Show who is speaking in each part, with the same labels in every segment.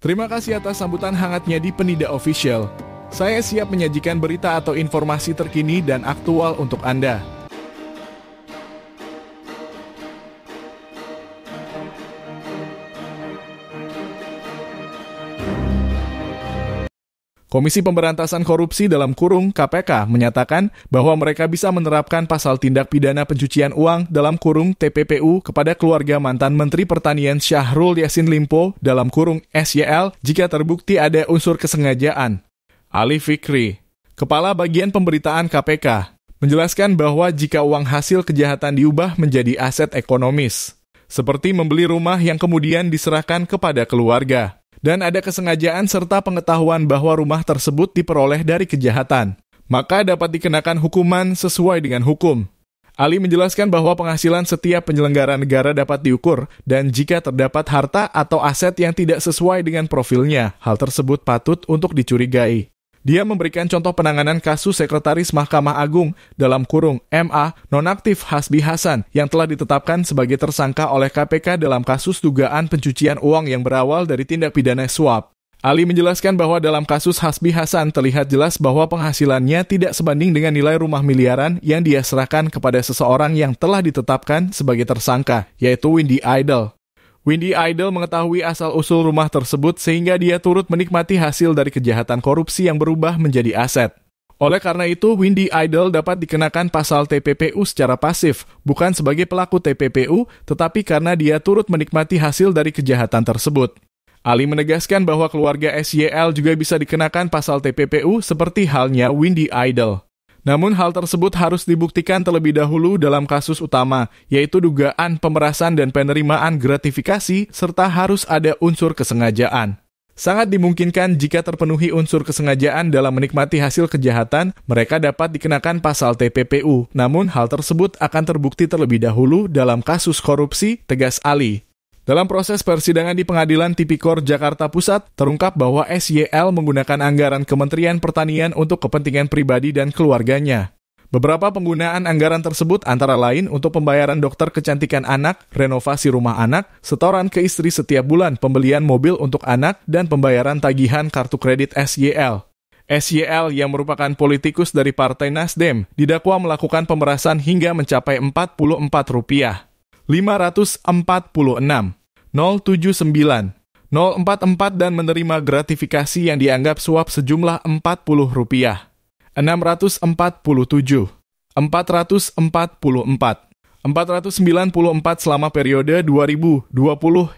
Speaker 1: Terima kasih atas sambutan hangatnya di Penida Official. Saya siap menyajikan berita atau informasi terkini dan aktual untuk Anda. Komisi Pemberantasan Korupsi dalam kurung KPK menyatakan bahwa mereka bisa menerapkan pasal tindak pidana pencucian uang dalam kurung TPPU kepada keluarga mantan Menteri Pertanian Syahrul Yassin Limpo dalam kurung SYL jika terbukti ada unsur kesengajaan. Ali Fikri, Kepala Bagian Pemberitaan KPK, menjelaskan bahwa jika uang hasil kejahatan diubah menjadi aset ekonomis, seperti membeli rumah yang kemudian diserahkan kepada keluarga dan ada kesengajaan serta pengetahuan bahwa rumah tersebut diperoleh dari kejahatan, maka dapat dikenakan hukuman sesuai dengan hukum. Ali menjelaskan bahwa penghasilan setiap penyelenggara negara dapat diukur, dan jika terdapat harta atau aset yang tidak sesuai dengan profilnya, hal tersebut patut untuk dicurigai. Dia memberikan contoh penanganan kasus Sekretaris Mahkamah Agung dalam kurung MA nonaktif Hasbi Hasan yang telah ditetapkan sebagai tersangka oleh KPK dalam kasus dugaan pencucian uang yang berawal dari tindak pidana suap. Ali menjelaskan bahwa dalam kasus Hasbi Hasan terlihat jelas bahwa penghasilannya tidak sebanding dengan nilai rumah miliaran yang dia serahkan kepada seseorang yang telah ditetapkan sebagai tersangka, yaitu Windy Idol. Windy Idol mengetahui asal-usul rumah tersebut sehingga dia turut menikmati hasil dari kejahatan korupsi yang berubah menjadi aset. Oleh karena itu, Windy Idol dapat dikenakan pasal TPPU secara pasif, bukan sebagai pelaku TPPU, tetapi karena dia turut menikmati hasil dari kejahatan tersebut. Ali menegaskan bahwa keluarga SYL juga bisa dikenakan pasal TPPU seperti halnya Windy Idol. Namun hal tersebut harus dibuktikan terlebih dahulu dalam kasus utama, yaitu dugaan pemerasan dan penerimaan gratifikasi serta harus ada unsur kesengajaan. Sangat dimungkinkan jika terpenuhi unsur kesengajaan dalam menikmati hasil kejahatan, mereka dapat dikenakan pasal TPPU. Namun hal tersebut akan terbukti terlebih dahulu dalam kasus korupsi, tegas Ali. Dalam proses persidangan di Pengadilan Tipikor Jakarta Pusat, terungkap bahwa SYL menggunakan anggaran Kementerian Pertanian untuk kepentingan pribadi dan keluarganya. Beberapa penggunaan anggaran tersebut antara lain untuk pembayaran dokter kecantikan anak, renovasi rumah anak, setoran ke istri setiap bulan, pembelian mobil untuk anak, dan pembayaran tagihan kartu kredit SYL. SYL yang merupakan politikus dari Partai Nasdem didakwa melakukan pemerasan hingga mencapai 44 rupiah. 546. 079, 044 dan menerima gratifikasi yang dianggap suap sejumlah Rp40, 647, 444, 494 selama periode 2020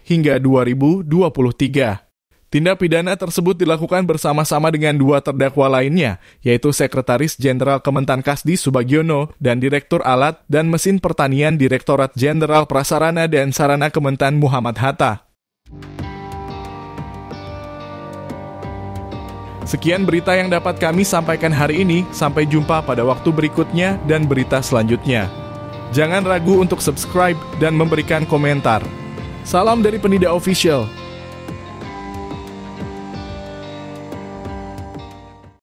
Speaker 1: hingga 2023. Tindak pidana tersebut dilakukan bersama-sama dengan dua terdakwa lainnya, yaitu Sekretaris Jenderal Kementan Kasdi Subagiono dan Direktur Alat dan Mesin Pertanian Direktorat Jenderal Prasarana dan Sarana Kementan Muhammad Hatta. Sekian berita yang dapat kami sampaikan hari ini. Sampai jumpa pada waktu berikutnya dan berita selanjutnya. Jangan ragu untuk subscribe dan memberikan komentar. Salam dari Penida Official.